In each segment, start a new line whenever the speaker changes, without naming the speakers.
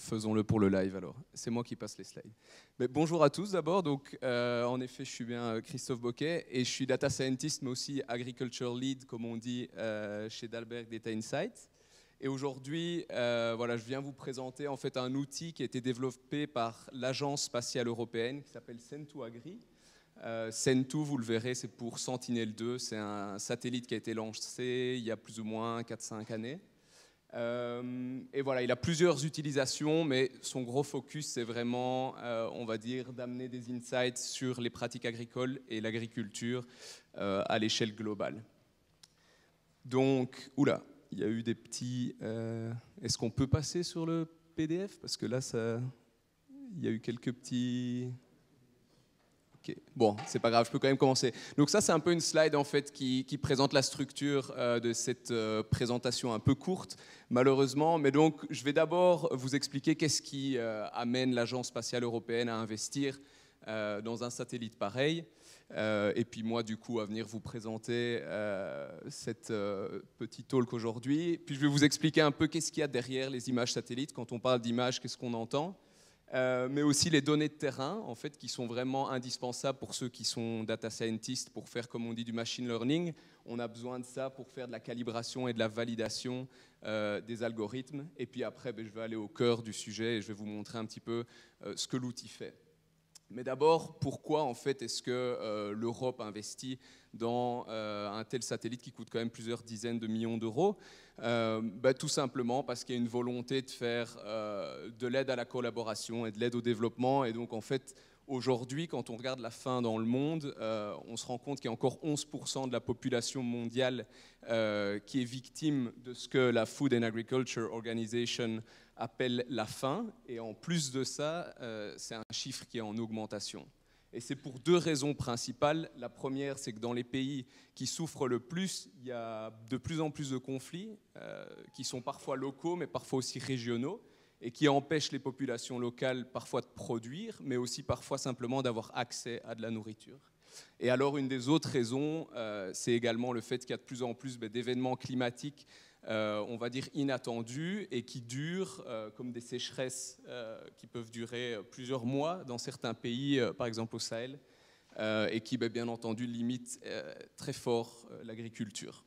faisons-le pour le live alors. C'est moi qui passe les slides. Mais bonjour à tous d'abord. Donc, euh, en effet, je suis bien euh, Christophe Boquet et je suis data scientist, mais aussi agriculture lead, comme on dit euh, chez Dalberg Data Insights. Et aujourd'hui, voilà, je viens vous présenter en fait un outil qui a été développé par l'agence spatiale européenne qui s'appelle Sentu Agri. Euh, vous le verrez, c'est pour Sentinel-2. C'est un satellite qui a été lancé il y a plus ou moins 4-5 années euh, et voilà, il a plusieurs utilisations, mais son gros focus, c'est vraiment, euh, on va dire, d'amener des insights sur les pratiques agricoles et l'agriculture euh, à l'échelle globale. Donc, oula, il y a eu des petits... Est-ce qu'on peut passer sur le PDF Parce que là, ça... il y a eu quelques petits... Bon, c'est pas grave, je peux quand même commencer. Donc ça, c'est un peu une slide en fait qui, présente la structure euh, de cette euh, présentation un peu courte, malheureusement. Mais donc, je vais d'abord vous expliquer qu'est-ce qui euh, amène l'Agence spatiale européenne à investir dans un satellite pareil. et puis moi, du coup, à venir vous présenter cette petite talk aujourd'hui. Puis je vais vous expliquer un peu qu'est-ce qu'il y a derrière les images satellites. Quand on parle d'images, qu'est-ce qu'on entend euh, mais aussi les données de terrain, en fait, qui sont vraiment indispensables pour ceux qui sont data scientists, pour faire, comme on dit, du machine learning. On a besoin de ça pour faire de la calibration et de la validation euh, des algorithmes. Et puis après, ben, je vais aller au cœur du sujet et je vais vous montrer un petit peu euh, ce que l'outil fait. Mais d'abord, pourquoi en fait est-ce que euh, l'Europe investit dans euh, un tel satellite qui coûte quand même plusieurs dizaines de millions d'euros euh, bah, Tout simplement parce qu'il y a une volonté de faire de l'aide à la collaboration et de l'aide au développement. Et donc en fait, aujourd'hui, quand on regarde la faim dans le monde, on se rend compte qu'il y a encore 11% de la population mondiale qui est victime de ce que la Food and Agriculture Organization appelle la faim, et en plus de ça, euh, c'est un chiffre qui est en augmentation. Et c'est pour deux raisons principales. La première, c'est que dans les pays qui souffrent le plus, il y a de plus en plus de conflits, euh, qui sont parfois locaux, mais parfois aussi régionaux, et qui empêchent les populations locales parfois de produire, mais aussi parfois simplement d'avoir accès à de la nourriture. Et alors, une des autres raisons, euh, c'est également le fait qu'il y a de plus en plus ben, d'événements climatiques euh, on va dire inattendues et qui durent euh, comme des sécheresses euh, qui peuvent durer plusieurs mois dans certains pays, par exemple au Sahel, et qui, ben, bien entendu, limitent très fort l'agriculture.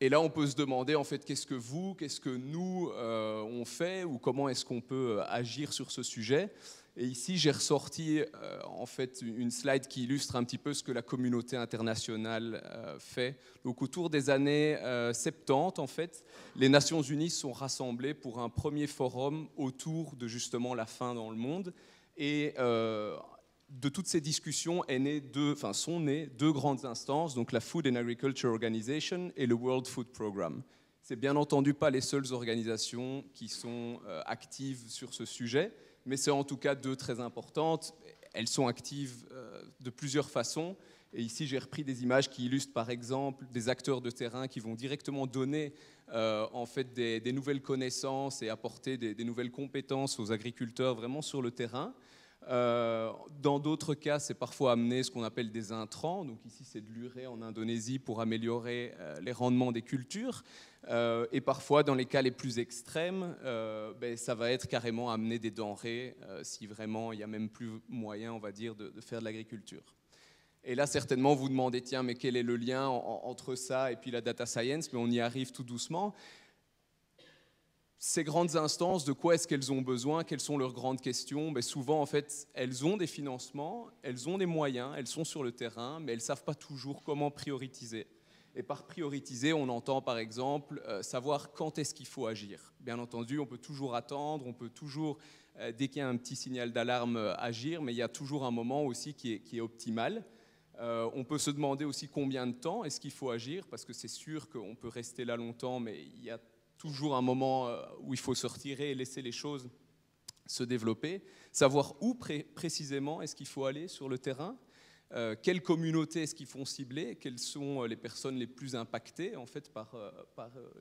Et là, on peut se demander, en fait, qu'est-ce que vous, qu'est-ce que nous, euh, on fait, ou comment est-ce qu'on peut euh, agir sur ce sujet. Et ici, j'ai ressorti, euh, en fait, une slide qui illustre un petit peu ce que la communauté internationale fait. Donc, autour des années 70, en fait, les Nations Unies sont rassemblées pour un premier forum autour de, justement, la faim dans le monde. Et de toutes ces discussions est enfin, sont nées deux grandes instances, donc la Food and Agriculture Organization et le World Food Programme. C'est bien entendu pas les seules organisations qui sont euh, actives sur ce sujet, mais c'est en tout cas deux très importantes. Elles sont actives euh, de plusieurs façons. Et ici, j'ai repris des images qui illustrent, par exemple, des acteurs de terrain qui vont directement donner euh, en fait des, nouvelles connaissances et apporter des, des, nouvelles compétences aux agriculteurs vraiment sur le terrain. Euh, dans d'autres cas, c'est parfois amener ce qu'on appelle des intrants. Donc ici, c'est de l'urée en Indonésie pour améliorer euh, les rendements des cultures. Euh, et parfois, dans les cas les plus extrêmes, ben, ça va être carrément amener des denrées si vraiment il n'y a même plus moyen, on va dire, de, faire de l'agriculture. Et là, certainement, vous demandez, tiens, mais quel est le lien entre ça et puis la data science Mais on y arrive tout doucement ces grandes instances, de quoi est-ce qu'elles ont besoin Quelles sont leurs grandes questions ben, Souvent, en fait, elles ont des financements, elles ont des moyens, elles sont sur le terrain, mais elles ne savent pas toujours comment prioritiser. Et par prioritiser, on entend par exemple euh, savoir quand est-ce qu'il faut agir. Bien entendu, on peut toujours attendre, on peut toujours, euh, dès qu'il y a un petit signal d'alarme, euh, agir, mais il y a toujours un moment aussi qui est, optimal. on peut se demander aussi combien de temps est-ce qu'il faut agir, parce que c'est sûr qu'on peut rester là longtemps, mais il y a toujours un moment euh, où il faut se retirer et laisser les choses se développer, savoir où précisément est-ce qu'il faut aller sur le terrain, euh, quelles communautés est-ce qu'ils font cibler, quelles sont euh, les personnes les plus impactées en fait par,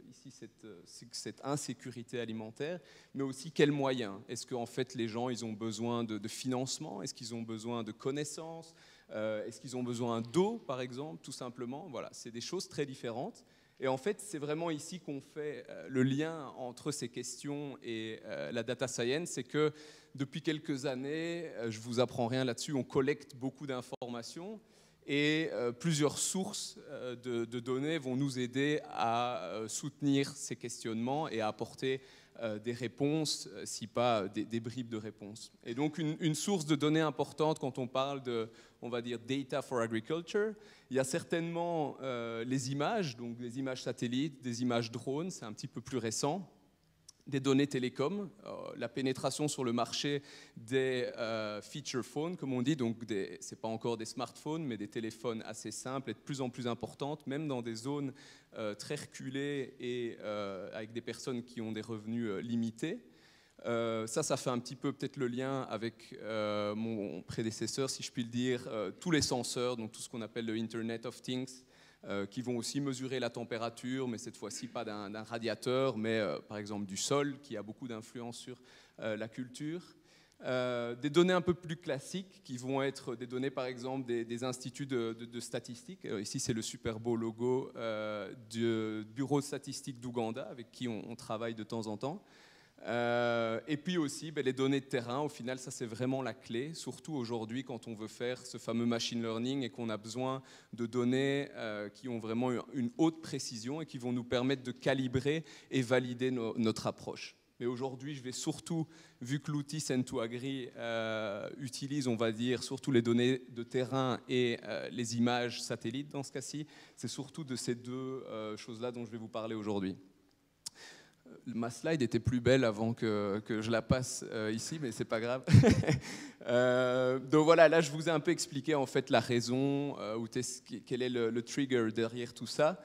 ici cette, insécurité alimentaire, mais aussi quels moyens. Est-ce qu'en fait les gens ils ont besoin de, financement, est-ce qu'ils ont besoin de connaissances, est-ce qu'ils ont besoin d'eau par exemple, tout simplement. Voilà, c'est des choses très différentes. Et en fait, c'est vraiment ici qu'on fait euh, le lien entre ces questions et euh, la data science, c'est que depuis quelques années, euh, je vous apprends rien là-dessus, on collecte beaucoup d'informations et plusieurs sources de, de, données vont nous aider à soutenir ces questionnements et à apporter euh, des réponses, euh, si pas des, bribes de réponses. Et donc une, source de données importante quand on parle de, on va dire, data for agriculture, il y a certainement euh, les images, donc des images satellites, des images drones, c'est un petit peu plus récent des données télécom, euh, la pénétration sur le marché des euh, feature phones, comme on dit, donc ce n'est pas encore des smartphones, mais des téléphones assez simples et de plus en plus importantes, même dans des zones euh, très reculées et avec des personnes qui ont des revenus limités. ça, ça fait un petit peu peut-être le lien avec mon prédécesseur, si je puis le dire, tous les senseurs, donc tout ce qu'on appelle le Internet of Things, euh, qui vont aussi mesurer la température, mais cette fois-ci pas d'un radiateur, mais euh, par exemple du sol, qui a beaucoup d'influence sur euh, la culture. des données un peu plus classiques, qui vont être des données par exemple des, instituts de, statistique, statistiques. ici, c'est le super beau logo du Bureau de statistique d'Ouganda, avec qui on, travaille de temps en temps. Euh, et puis aussi, ben, les données de terrain, au final, ça c'est vraiment la clé, surtout aujourd'hui quand on veut faire ce fameux machine learning et qu'on a besoin de données euh, qui ont vraiment une haute précision et qui vont nous permettre de calibrer et valider notre approche. Mais aujourd'hui, je vais surtout, vu que l'outil send agri euh, utilise, on va dire, surtout les données de terrain et les images satellites dans ce cas-ci, c'est surtout de ces deux choses-là dont je vais vous parler aujourd'hui ma slide était plus belle avant que, que je la passe euh, ici, mais c'est pas grave. Euh, donc voilà, là je vous ai un peu expliqué en fait la raison euh, quel est le, trigger derrière tout ça.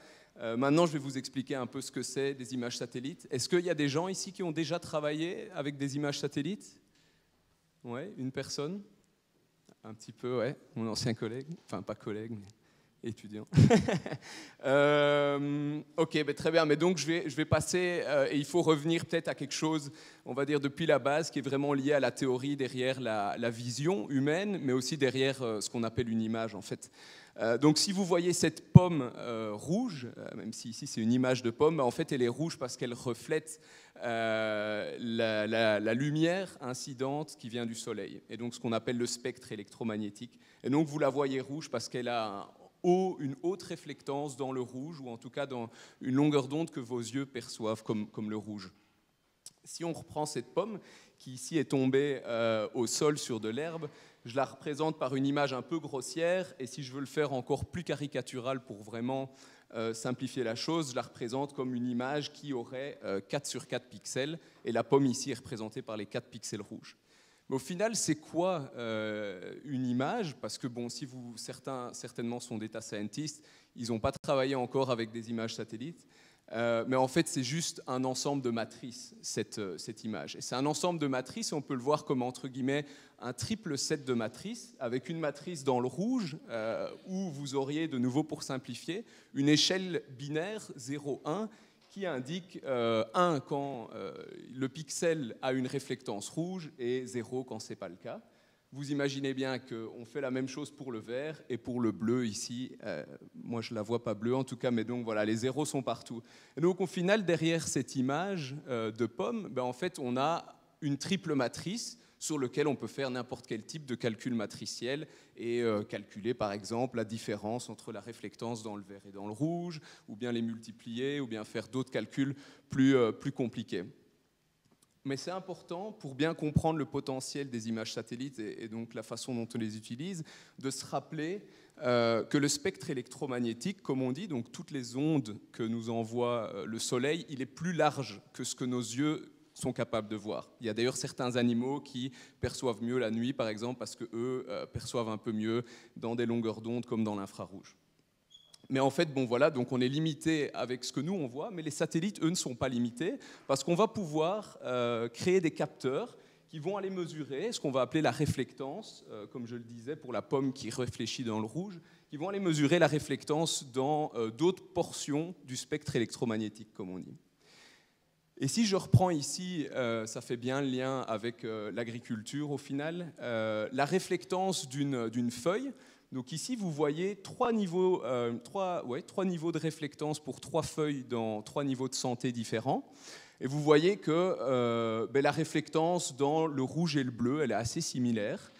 maintenant, je vais vous expliquer un peu ce que c'est des images satellites. Est-ce qu'il y a des gens ici qui ont déjà travaillé avec des images satellites Ouais, une personne, un petit peu, ouais, mon ancien collègue, enfin pas collègue, mais étudiant. Euh, ok, ben, très bien. Mais donc, je vais, je vais passer, euh, et il faut revenir peut-être à quelque chose, on va dire, depuis la base, qui est vraiment lié à la théorie derrière la, vision humaine, mais aussi derrière euh, ce qu'on appelle une image, en fait. donc, si vous voyez cette pomme rouge, même si ici c'est une image de pomme, en fait, elle est rouge parce qu'elle reflète la lumière incidente qui vient du soleil, et donc ce qu'on appelle le spectre électromagnétique. Et donc, vous la voyez rouge parce qu'elle a une haute réflectance dans le rouge, ou en tout cas dans une longueur d'onde que vos yeux perçoivent comme, le rouge. Si on reprend cette pomme, qui ici est tombée euh, au sol sur de l'herbe, je la représente par une image un peu grossière, et si je veux le faire encore plus caricatural pour vraiment euh, simplifier la chose, je la représente comme une image qui aurait 4 euh, sur 4 pixels, et la pomme ici est représentée par les 4 pixels rouges. Mais au final, c'est quoi euh, une image Parce que bon, si vous, certains certainement sont data scientists, ils n'ont pas travaillé encore avec des images satellites. Euh, mais en fait, c'est juste un ensemble de matrices, cette, euh, cette image. Et c'est un ensemble de matrices, on peut le voir comme, entre guillemets, un triple set de matrices, avec une matrice dans le rouge, où vous auriez, de nouveau pour simplifier, une échelle binaire 0, 1, qui indique 1 euh, quand euh, le pixel a une réflectance rouge et 0 quand ce n'est pas le cas. Vous imaginez bien qu'on fait la même chose pour le vert et pour le bleu ici. Euh, moi, je ne la vois pas bleue en tout cas, mais donc voilà, les zéros sont partout. donc au final, derrière cette image de pomme, ben, en fait, on a une triple matrice sur lequel on peut faire n'importe quel type de calcul matriciel et euh, calculer par exemple la différence entre la réflectance dans le vert et dans le rouge, ou bien les multiplier, ou bien faire d'autres calculs plus, euh, plus compliqués. Mais c'est important pour bien comprendre le potentiel des images satellites et, donc la façon dont on les utilise, de se rappeler euh, que le spectre électromagnétique, comme on dit, donc toutes les ondes que nous envoie le Soleil, il est plus large que ce que nos yeux sont capables de voir. Il y a d'ailleurs certains animaux qui perçoivent mieux la nuit, par exemple, parce qu'eux eux euh, perçoivent un peu mieux dans des longueurs d'onde comme dans l'infrarouge. Mais en fait, bon voilà, donc on est limité avec ce que nous on voit, mais les satellites, eux, ne sont pas limités, parce qu'on va pouvoir euh, créer des capteurs qui vont aller mesurer ce qu'on va appeler la réflectance, euh, comme je le disais pour la pomme qui réfléchit dans le rouge, qui vont aller mesurer la réflectance dans d'autres portions du spectre électromagnétique, comme on dit. Et si je reprends ici, euh, ça fait bien le lien avec euh, l'agriculture au final, euh, la réflectance d'une feuille. Donc ici, vous voyez trois niveaux, trois, niveaux de réflectance pour trois feuilles dans trois niveaux de santé différents. Et vous voyez que ben, la réflectance dans le rouge et le bleu, elle est assez similaire.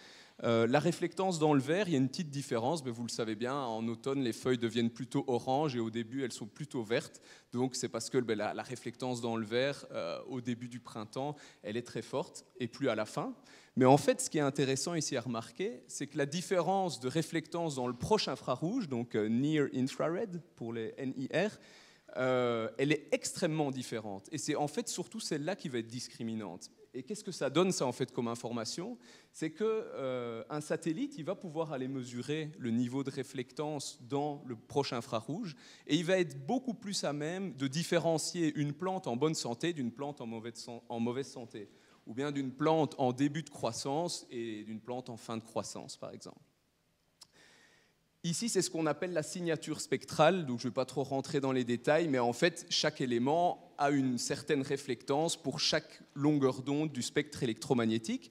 Euh, la réflectance dans le vert, il y a une petite différence, mais vous le savez bien, en automne, les feuilles deviennent plutôt oranges et au début, elles sont plutôt vertes. Donc c'est parce que ben, la, réflectance dans le vert, euh, au début du printemps, elle est très forte et plus à la fin. Mais en fait, ce qui est intéressant ici à remarquer, c'est que la différence de réflectance dans le proche infrarouge, donc euh, near infrared pour les NIR, elle est extrêmement différente. Et c'est en fait surtout celle-là qui va être discriminante. Et qu'est-ce que ça donne, ça, en fait, comme information C'est qu'un euh, satellite, il va pouvoir aller mesurer le niveau de réflectance dans le proche infrarouge, et il va être beaucoup plus à même de différencier une plante en bonne santé d'une plante en mauvaise santé, ou bien d'une plante en début de croissance et d'une plante en fin de croissance, par exemple. Ici, c'est ce qu'on appelle la signature spectrale, donc je ne vais pas trop rentrer dans les détails, mais en fait, chaque élément a une certaine réflectance pour chaque longueur d'onde du spectre électromagnétique.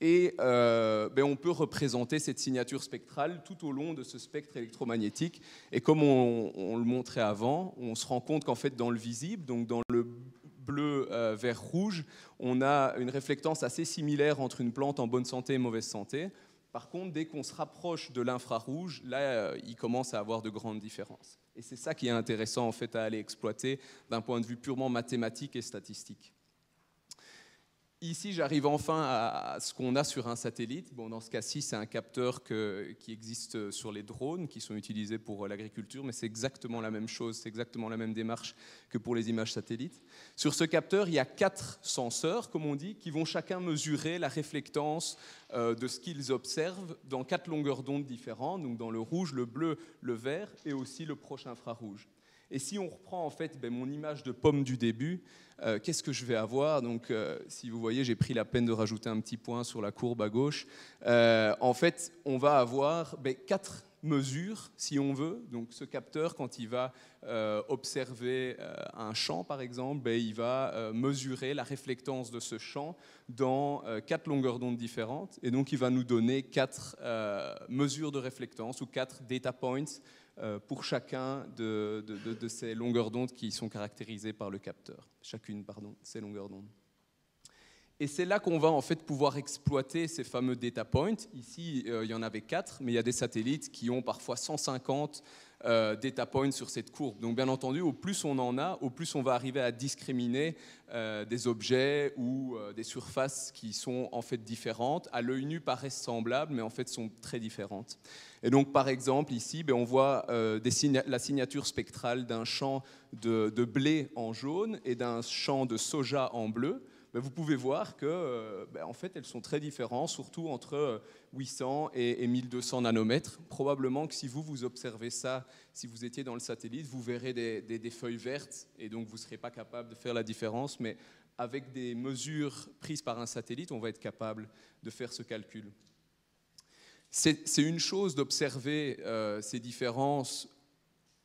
Et euh, ben, on peut représenter cette signature spectrale tout au long de ce spectre électromagnétique. Et comme on, le montrait avant, on se rend compte qu'en fait, dans le visible, donc dans le bleu, euh, vert, rouge, on a une réflectance assez similaire entre une plante en bonne santé et mauvaise santé. Par contre, dès qu'on se rapproche de l'infrarouge, là, euh, il commence à avoir de grandes différences. Et c'est ça qui est intéressant en fait à aller exploiter d'un point de vue purement mathématique et statistique. Ici, j'arrive enfin à ce qu'on a sur un satellite. Bon, dans ce cas-ci, c'est un capteur qui existe sur les drones qui sont utilisés pour euh, l'agriculture, mais c'est exactement la même chose, c'est exactement la même démarche que pour les images satellites. Sur ce capteur, il y a quatre senseurs, comme on dit, qui vont chacun mesurer la réflectance euh, de ce qu'ils observent dans quatre longueurs d'onde différentes, donc dans le rouge, le bleu, le vert et aussi le proche infrarouge. Et si on reprend en fait ben, mon image de pomme du début, euh, qu'est-ce que je vais avoir Donc, euh, si vous voyez, j'ai pris la peine de rajouter un petit point sur la courbe à gauche. Euh, en fait, on va avoir ben, quatre mesures, si on veut. Donc, ce capteur, quand il va observer un champ, par exemple, ben, il va mesurer la réflectance de ce champ dans quatre longueurs d'onde différentes. Et donc, il va nous donner quatre mesures de réflectance ou quatre data points euh, pour chacun de, ces longueurs d'onde qui sont caractérisées par le capteur, chacune, pardon, ces longueurs d'onde. Et c'est là qu'on va en fait pouvoir exploiter ces fameux data points. Ici, euh, il y en avait quatre, mais il y a des satellites qui ont parfois 150 euh, data points sur cette courbe. Donc bien entendu, au plus on en a, au plus on va arriver à discriminer euh, des objets ou euh, des surfaces qui sont en fait différentes. À l'œil nu paraissent semblables, mais en fait sont très différentes. Et donc par exemple ici, ben, on voit la signature spectrale d'un champ de blé en jaune et d'un champ de soja en bleu vous pouvez voir que, euh, ben, en fait, elles sont très différentes, surtout entre 800 euh, et, 1200 nanomètres. Probablement que si vous, vous observez ça, si vous étiez dans le satellite, vous verrez des, feuilles vertes, et donc vous ne serez pas capable de faire la différence, mais avec des mesures prises par un satellite, on va être capable de faire ce calcul. C'est une chose d'observer euh, ces différences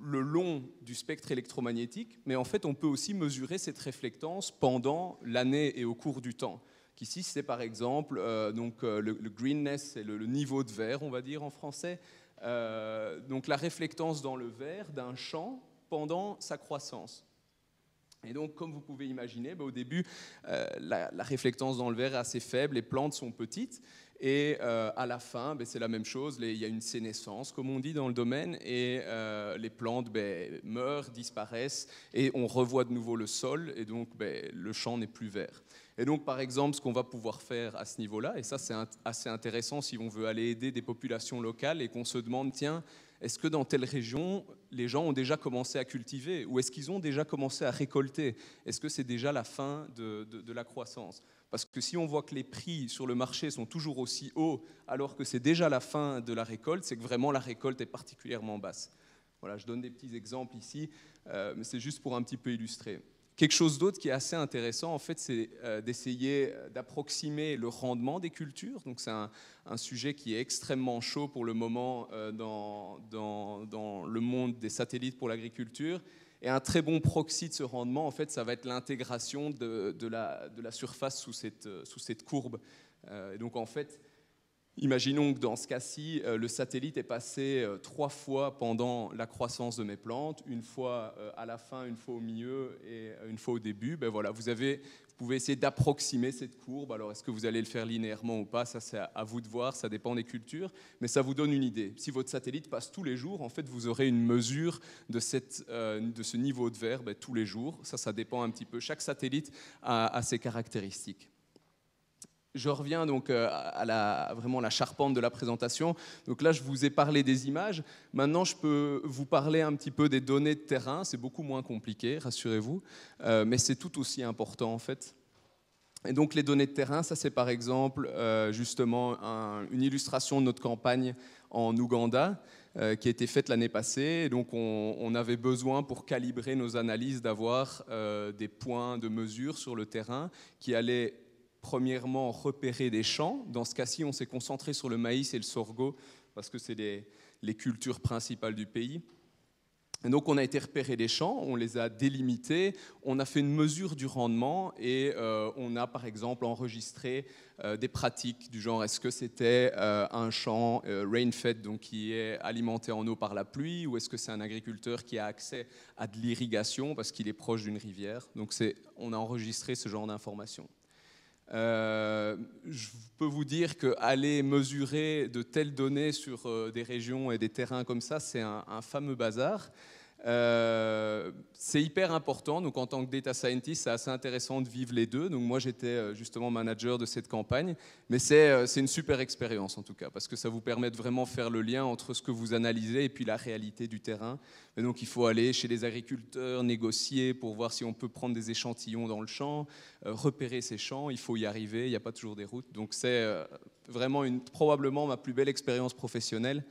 le long du spectre électromagnétique, mais en fait on peut aussi mesurer cette réflectance pendant l'année et au cours du temps. Ici, c'est par exemple euh, donc, euh, le, greenness, c'est le, niveau de vert, on va dire en français, euh, donc la réflectance dans le vert d'un champ pendant sa croissance. Et donc, comme vous pouvez imaginer, bah, au début, la, la réflectance dans le vert est assez faible, les plantes sont petites, et euh, à la fin, ben, c'est la même chose, il y a une sénescence, comme on dit dans le domaine, et euh, les plantes ben, meurent, disparaissent, et on revoit de nouveau le sol, et donc ben, le champ n'est plus vert. Et donc, par exemple, ce qu'on va pouvoir faire à ce niveau-là, et ça c'est assez intéressant si on veut aller aider des populations locales et qu'on se demande, tiens, est-ce que dans telle région, les gens ont déjà commencé à cultiver Ou est-ce qu'ils ont déjà commencé à récolter Est-ce que c'est déjà la fin de la croissance parce que si on voit que les prix sur le marché sont toujours aussi hauts alors que c'est déjà la fin de la récolte, c'est que vraiment la récolte est particulièrement basse. Voilà, je donne des petits exemples ici, euh, mais c'est juste pour un petit peu illustrer. Quelque chose d'autre qui est assez intéressant, en fait, c'est euh, d'essayer d'approximer le rendement des cultures. Donc, c'est un, sujet qui est extrêmement chaud pour le moment euh, dans le monde des satellites pour l'agriculture. Et un très bon proxy de ce rendement, en fait, ça va être l'intégration de, la, surface sous cette, euh, courbe. Euh, donc en fait, Imaginons que dans ce cas-ci, euh, le satellite est passé euh, trois fois pendant la croissance de mes plantes, une fois euh, à la fin, une fois au milieu et une fois au début. Ben voilà, vous, pouvez essayer d'approximer cette courbe. Alors, est-ce que vous allez le faire linéairement ou pas Ça, c'est à vous de voir, ça dépend des cultures, mais ça vous donne une idée. Si votre satellite passe tous les jours, en fait, vous aurez une mesure de, cette, de ce niveau de verbe tous les jours. Ça, ça dépend un petit peu. Chaque satellite a ses caractéristiques je reviens donc euh, à la, vraiment la charpente de la présentation. Donc là, je vous ai parlé des images. Maintenant, je peux vous parler un petit peu des données de terrain. C'est beaucoup moins compliqué, rassurez-vous, euh, mais c'est tout aussi important en fait. Et donc les données de terrain, ça c'est par exemple euh, justement une illustration de notre campagne en Ouganda qui a été faite l'année passée. donc on, avait besoin pour calibrer nos analyses d'avoir des points de mesure sur le terrain qui allaient premièrement repérer des champs. Dans ce cas-ci, on s'est concentré sur le maïs et le sorgho parce que c'est les, cultures principales du pays. donc on a été repérer des champs, on les a délimités, on a fait une mesure du rendement et euh, on a par exemple enregistré euh, des pratiques du genre est-ce que c'était euh, un champ rain-fed donc qui est alimenté en eau par la pluie ou est-ce que c'est un agriculteur qui a accès à de l'irrigation parce qu'il est proche d'une rivière. Donc on a enregistré ce genre d'informations. Euh, je peux vous dire qu'aller mesurer de telles données sur euh, des régions et des terrains comme ça, c'est un fameux bazar. Euh, c'est hyper important. Donc, en tant que data scientist, c'est assez intéressant de vivre les deux. Donc, moi, j'étais euh, justement manager de cette campagne. Mais euh, c'est une super expérience, en tout cas, parce que ça vous permet de vraiment faire le lien entre ce que vous analysez et puis la réalité du terrain. Et donc, il faut aller chez les agriculteurs, négocier pour voir si on peut prendre des échantillons dans le champ, repérer ces champs. Il faut y arriver. Il n'y a pas toujours des routes. Donc, c'est vraiment probablement ma plus belle expérience professionnelle.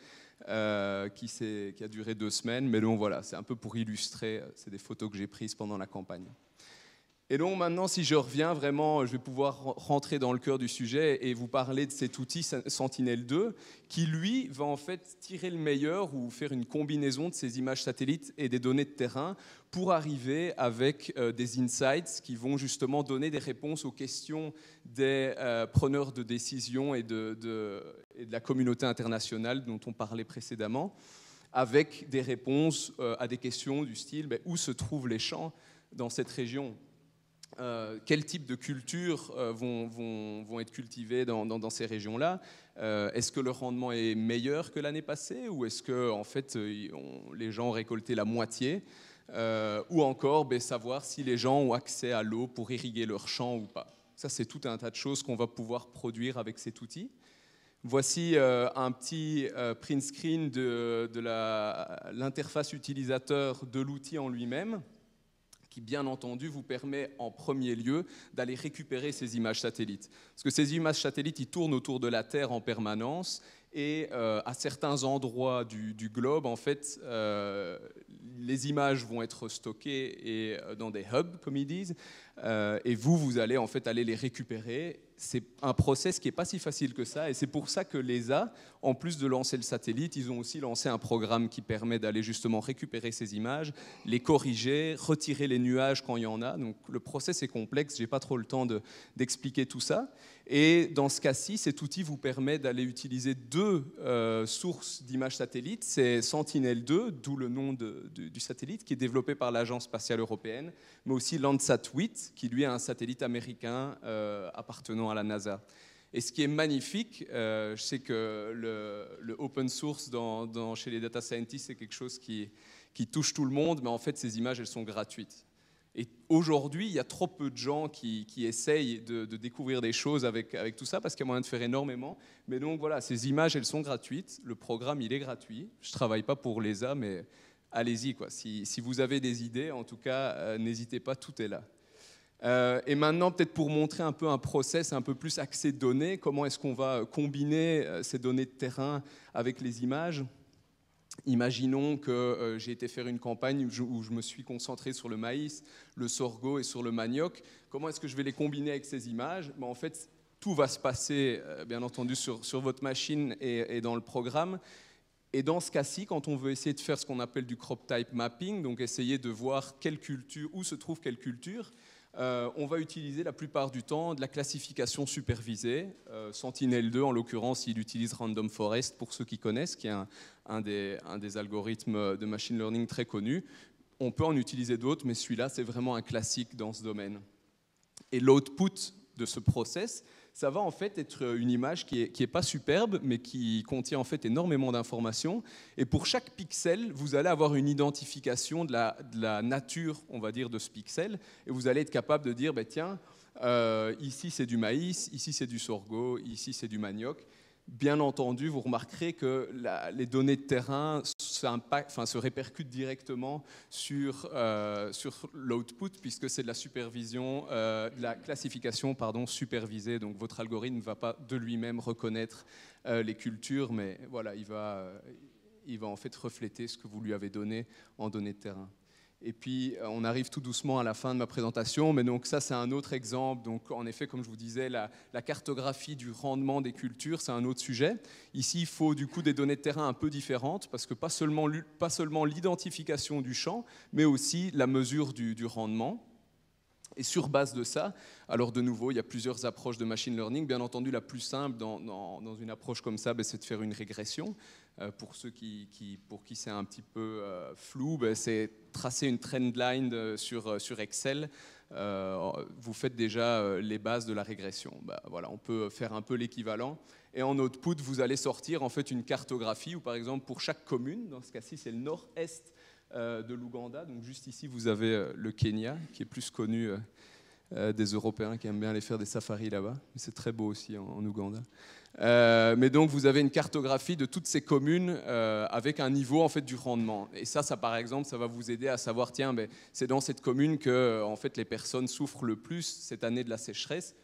Euh, qui, a duré deux semaines. Mais voilà, c'est un peu pour illustrer, euh, c'est des photos que j'ai prises pendant la campagne. Et donc maintenant, si je reviens vraiment, je vais pouvoir rentrer dans le cœur du sujet et vous parler de cet outil Sentinel-2 qui, lui, va en fait tirer le meilleur ou faire une combinaison de ces images satellites et des données de terrain pour arriver avec euh, des insights qui vont justement donner des réponses aux questions des euh, preneurs de décision et de, la communauté internationale dont on parlait précédemment, avec des réponses euh, à des questions du style ben, où se trouvent les champs dans cette région euh, quel type de cultures euh, vont, être cultivées dans, ces régions-là euh, Est-ce que le rendement est meilleur que l'année passée ou est-ce que en fait les gens ont récolté la moitié Ou encore ben, savoir si les gens ont accès à l'eau pour irriguer leurs champs ou pas. Ça, c'est tout un tas de choses qu'on va pouvoir produire avec cet outil. Voici un petit print screen de l'interface utilisateur de l'outil en lui-même qui bien entendu vous permet en premier lieu d'aller récupérer ces images satellites. Parce que ces images satellites, ils tournent autour de la Terre en permanence et euh, à certains endroits du, globe, en fait, euh, les images vont être stockées et, euh, dans des hubs, comme ils disent, et vous, vous allez en fait aller les récupérer c'est un process qui n'est pas si facile que ça, et c'est pour ça que l'ESA, en plus de lancer le satellite, ils ont aussi lancé un programme qui permet d'aller justement récupérer ces images, les corriger, retirer les nuages quand il y en a. Donc le process est complexe, j'ai pas trop le temps d'expliquer tout ça. Et dans ce cas-ci, cet outil vous permet d'aller utiliser deux euh, sources d'images satellites. C'est Sentinel-2, d'où le nom du satellite, qui est développé par l'Agence spatiale européenne, mais aussi Landsat-8, qui lui est un satellite américain euh, appartenant à la NASA. Et ce qui est magnifique, euh, je sais que le, open source chez les data scientists, c'est quelque chose qui, qui touche tout le monde, mais en fait, ces images, elles sont gratuites. Et aujourd'hui, il y a trop peu de gens qui, essayent de, découvrir des choses avec, tout ça, parce qu'il y a moyen de faire énormément. Mais donc voilà, ces images, elles sont gratuites. Le programme, il est gratuit. Je ne travaille pas pour l'ESA, mais allez-y. quoi. Si, vous avez des idées, en tout cas, euh, n'hésitez pas, tout est là. Euh, et maintenant, peut-être pour montrer un peu un process un peu plus de données, comment est-ce qu'on va combiner euh, ces données de terrain avec les images Imaginons que euh, j'ai été faire une campagne où je, me suis concentré sur le maïs, le sorgho et sur le manioc. Comment est-ce que je vais les combiner avec ces images ben, En fait, tout va se passer, euh, bien entendu, sur, votre machine et, et, dans le programme. Et dans ce cas-ci, quand on veut essayer de faire ce qu'on appelle du crop type mapping, donc essayer de voir quelle culture, où se trouve quelle culture, euh, on va utiliser la plupart du temps de la classification supervisée. Euh, Sentinel-2, en l'occurrence, il utilise Random Forest pour ceux qui connaissent, qui est un, des, algorithmes de machine learning très connus. On peut en utiliser d'autres, mais celui-là, c'est vraiment un classique dans ce domaine. Et l'output de ce process, ça va en fait être euh, une image qui n'est pas superbe, mais qui contient en fait énormément d'informations. Et pour chaque pixel, vous allez avoir une identification de la, nature, on va dire, de ce pixel. Et vous allez être capable de dire, ben tiens, euh, ici c'est du maïs, ici c'est du sorgho, ici c'est du manioc. Bien entendu, vous remarquerez que les données de terrain se répercutent directement euh, sur, l'output, puisque c'est de la supervision, euh, la classification pardon, supervisée. Donc votre algorithme ne va pas de lui-même reconnaître euh, les cultures, mais voilà, il va, il va en fait refléter ce que vous lui avez donné en données de terrain. Et puis, euh, on arrive tout doucement à la fin de ma présentation, mais donc ça, c'est un autre exemple. Donc, en effet, comme je vous disais, la, cartographie du rendement des cultures, c'est un autre sujet. Ici, il faut du coup des données de terrain un peu différentes, parce que pas seulement, pas seulement l'identification du champ, mais aussi la mesure du, rendement. Et sur base de ça, alors de nouveau, il y a plusieurs approches de machine learning. Bien entendu, la plus simple dans, dans une approche comme ça, ben, c'est de faire une régression. Euh, pour ceux qui, pour qui c'est un petit peu euh, flou, ben, c'est tracer une trendline euh, sur, sur Excel. vous faites déjà les bases de la régression. Ben, voilà, on peut faire un peu l'équivalent. Et en output, vous allez sortir en fait une cartographie où, par exemple, pour chaque commune, dans ce cas-ci, c'est le nord-est de l'Ouganda. Donc juste ici, vous avez le Kenya, qui est plus connu euh, des Européens qui aiment bien aller faire des safaris là-bas. C'est très beau aussi en, Ouganda. Euh, mais donc vous avez une cartographie de toutes ces communes euh, avec un niveau en fait du rendement. Et ça, ça par exemple, ça va vous aider à savoir tiens, ben, c'est dans cette commune que en fait les personnes souffrent le plus cette année de la sécheresse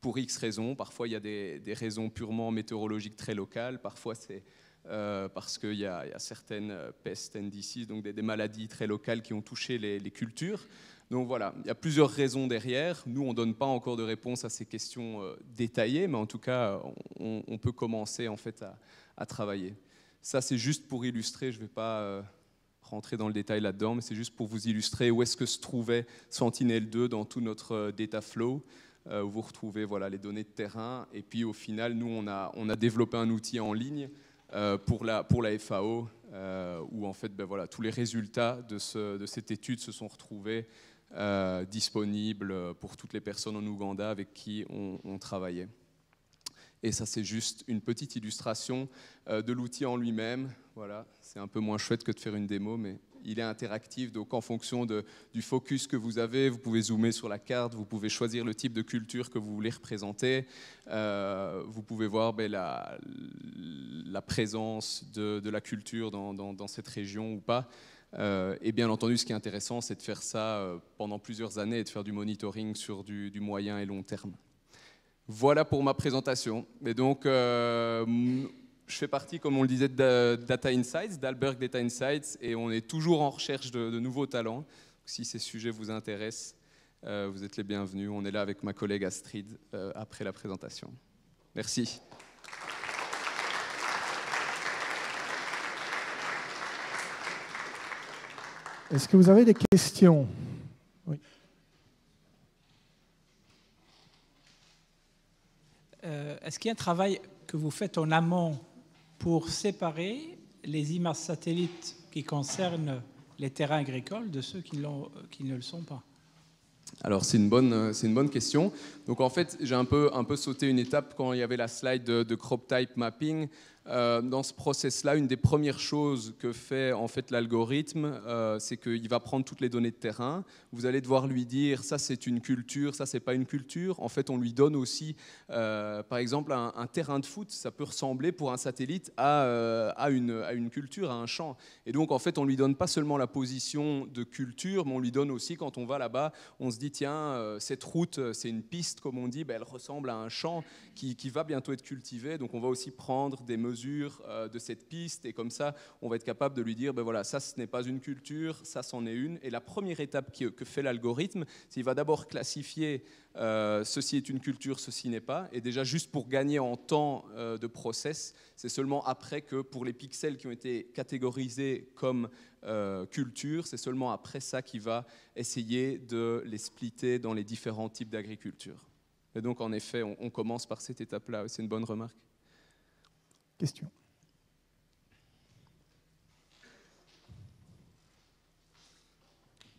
pour X raisons. Parfois il y a des raisons purement météorologiques très locales. Parfois c'est euh, parce qu'il y, a certaines euh, pestes NDCs, donc des, maladies très locales qui ont touché les, cultures. Donc voilà, il y a plusieurs raisons derrière. Nous, on ne donne pas encore de réponse à ces questions euh, détaillées, mais en tout cas, on, peut commencer en fait à, travailler. Ça, c'est juste pour illustrer, je ne vais pas rentrer dans le détail là-dedans, mais c'est juste pour vous illustrer où est-ce que se trouvait Sentinel-2 dans tout notre data flow où vous retrouvez voilà, les données de terrain. Et puis au final, nous, on a développé un outil en ligne euh, pour, la, pour la FAO, euh, où en fait, ben voilà, tous les résultats de, cette étude se sont retrouvés euh, disponibles pour toutes les personnes en Ouganda avec qui on, travaillait. Et ça, c'est juste une petite illustration de l'outil en lui-même. Voilà, c'est un peu moins chouette que de faire une démo, mais il est interactif, donc en fonction du focus que vous avez, vous pouvez zoomer sur la carte, vous pouvez choisir le type de culture que vous voulez représenter, euh, vous pouvez voir ben, la, présence de, la culture dans, cette région ou pas. Euh, et bien entendu, ce qui est intéressant, c'est de faire ça euh, pendant plusieurs années et de faire du monitoring sur du, moyen et long terme. Voilà pour ma présentation. Et donc, je fais partie, comme on le disait, de Data Insights, d'Alberg Data Insights, et on est toujours en recherche de, nouveaux talents. si ces sujets vous intéressent, euh, vous êtes les bienvenus. On est là avec ma collègue Astrid euh, après la présentation. Merci. Est-ce que vous avez des questions Oui. Euh, est-ce qu'il y a un travail que vous faites en amont pour séparer les images satellites qui concernent les terrains agricoles de ceux qui, ne le sont pas alors c'est une, bonne, c'est une bonne question. Donc en fait j'ai un peu, un peu sauté une étape quand il y avait la slide de, de crop type mapping. Euh, dans ce process-là, une des premières choses que fait en fait l'algorithme, euh, c'est qu'il va prendre toutes les données de terrain. Vous allez devoir lui dire ça c'est une culture, ça c'est pas une culture. En fait, on lui donne aussi, euh, par exemple, un, terrain de foot, ça peut ressembler pour un satellite à, à, une, à, une, culture, à un champ. Et donc en fait, on lui donne pas seulement la position de culture, mais on lui donne aussi quand on va là-bas, on se dit tiens cette route, c'est une piste comme on dit, ben, elle ressemble à un champ qui, qui va bientôt être cultivé. Donc on va aussi prendre des mesures euh, de cette piste et comme ça, on va être capable de lui dire, ben voilà, ça ce n'est pas une culture, ça c'en est une. Et la première étape que fait l'algorithme, c'est qu'il va d'abord classifier euh, ceci est une culture, ceci n'est pas. Et déjà, juste pour gagner en temps euh, de process, c'est seulement après que pour les pixels qui ont été catégorisés comme culture, c'est seulement après ça qu'il va essayer de les splitter dans les différents types d'agriculture. Et donc, en effet, on commence par cette étape-là. C'est une bonne remarque. Question.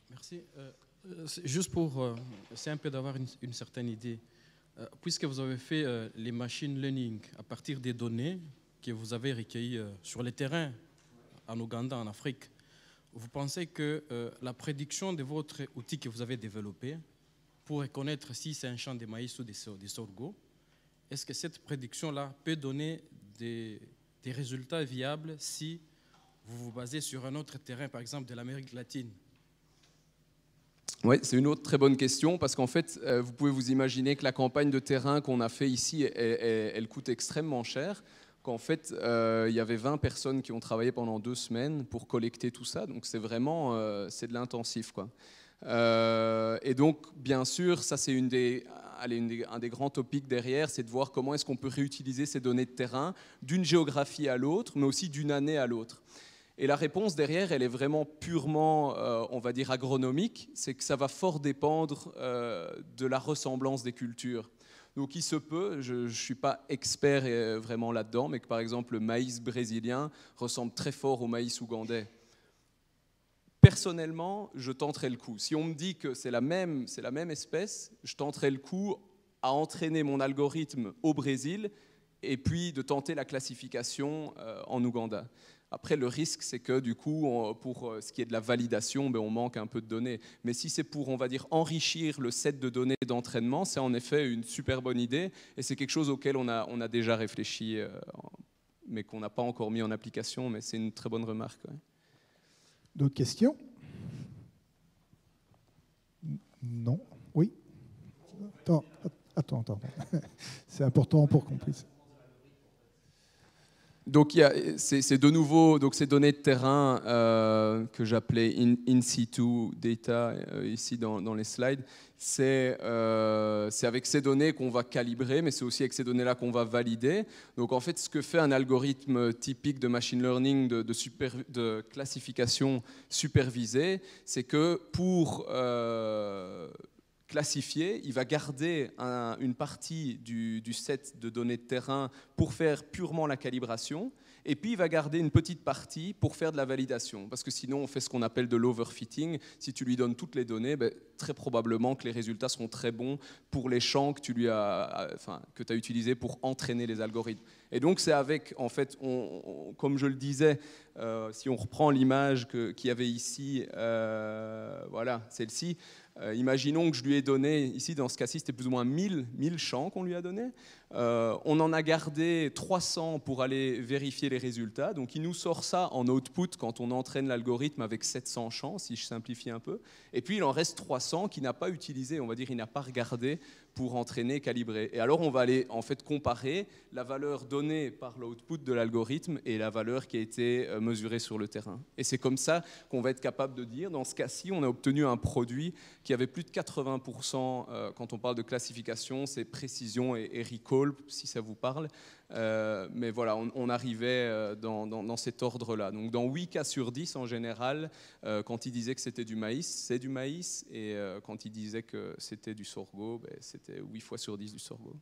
Merci. Euh, euh, juste pour, euh, c'est un peu d'avoir une, certaine idée. puisque vous avez fait les machine learning à partir des données que vous avez recueillies sur le terrain, en Ouganda, en Afrique, vous pensez que la prédiction de votre outil que vous avez développé pour reconnaître si c'est un champ de maïs ou de, de sorgho, est-ce que cette prédiction-là peut donner des, résultats viables si vous vous basez sur un autre terrain, par exemple de l'Amérique latine oui, c'est une autre très bonne question parce qu'en fait, euh, vous pouvez vous imaginer que la campagne de terrain qu'on a fait ici, elle, coûte extrêmement cher. Qu'en fait, euh, il y avait 20 personnes qui ont travaillé pendant deux semaines pour collecter tout ça. Donc c'est vraiment, euh, c'est de l'intensif, quoi. Euh, et donc, bien sûr, ça c'est une des, un des grands topics derrière, c'est de voir comment est-ce qu'on peut réutiliser ces données de terrain d'une géographie à l'autre, mais aussi d'une année à l'autre. Et la réponse derrière, elle est vraiment purement, euh, on va dire, agronomique, c'est que ça va fort dépendre euh, de la ressemblance des cultures. Donc il se peut, je ne suis pas expert vraiment là-dedans, mais que par exemple le maïs brésilien ressemble très fort au maïs ougandais personnellement, je tenterai le coup. Si on me dit que c'est la, même, espèce, je tenterai le coup à entraîner mon algorithme au Brésil et puis de tenter la classification euh, en Ouganda. Après, le risque, c'est que du coup, pour euh, ce qui est de la validation, ben, on manque un peu de données. Mais si c'est pour, on va dire, enrichir le set de données d'entraînement, c'est en effet une super bonne idée et c'est quelque chose auquel on a, déjà réfléchi, euh, mais qu'on n'a pas encore mis en application, mais c'est une très bonne remarque. D'autres questions Non Oui Attends, attends, attends. C'est important pour qu'on puisse donc c'est de nouveau donc ces données de terrain euh, que j'appelais in, situ data euh, ici dans, les slides. C'est euh, avec ces données qu'on va calibrer, mais c'est aussi avec ces données-là qu'on va valider. Donc en fait, ce que fait un algorithme typique de machine learning de, de classification supervisée, c'est que pour euh, classifié, il va garder une partie du, set de données de terrain pour faire purement la calibration, et puis il va garder une petite partie pour faire de la validation, parce que sinon on fait ce qu'on appelle de l'overfitting. Si tu lui donnes toutes les données, ben, très probablement que les résultats seront très bons pour les champs que tu as, enfin, que as utilisés pour entraîner les algorithmes. Et donc c'est avec, en fait, comme je le disais, euh, si on reprend l'image qu'il y avait ici, euh, voilà, celle-ci, euh, imaginons que je lui ai donné, ici dans ce cas-ci, c'était plus ou moins 1000, 1000 champs qu'on lui a donnés. on en a gardé 300 pour aller vérifier les résultats. Donc il nous sort ça en output quand on entraîne l'algorithme avec 700 champs, si je simplifie un peu. Et puis il en reste 300 qu'il n'a pas utilisé, on va dire, il n'a pas regardé pour entraîner, calibrer. Et alors on va aller en fait comparer la valeur donnée par l'output de l'algorithme et la valeur qui a été euh, mesurée sur le terrain. Et c'est comme ça qu'on va être capable de dire, dans ce cas-ci, on a obtenu un produit qui avait plus de 80%, euh, quand on parle de classification, c'est précision et recall, si ça vous parle, euh, mais voilà, on, arrivait euh, dans, cet ordre-là. Donc dans 8 cas sur 10 en général, euh, quand il disait que c'était du maïs, c'est du maïs, et quand il disait que c'était du sorgho, ben, c'était 8 fois sur 10 du sorgho.